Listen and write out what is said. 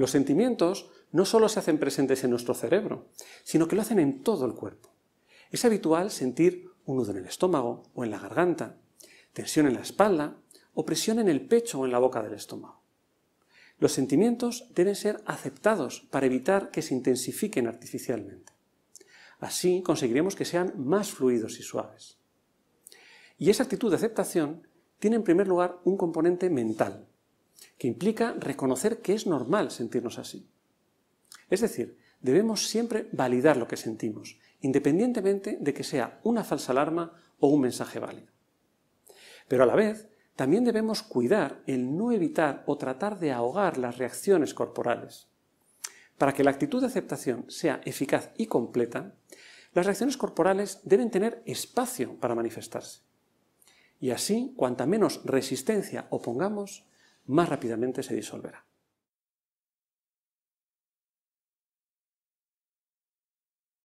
Los sentimientos no solo se hacen presentes en nuestro cerebro, sino que lo hacen en todo el cuerpo. Es habitual sentir un nudo en el estómago o en la garganta, tensión en la espalda o presión en el pecho o en la boca del estómago. Los sentimientos deben ser aceptados para evitar que se intensifiquen artificialmente. Así conseguiremos que sean más fluidos y suaves. Y esa actitud de aceptación tiene en primer lugar un componente mental, que implica reconocer que es normal sentirnos así. Es decir, debemos siempre validar lo que sentimos, independientemente de que sea una falsa alarma o un mensaje válido. Pero a la vez, también debemos cuidar el no evitar o tratar de ahogar las reacciones corporales. Para que la actitud de aceptación sea eficaz y completa, las reacciones corporales deben tener espacio para manifestarse. Y así, cuanta menos resistencia opongamos, más rápidamente se disolverá.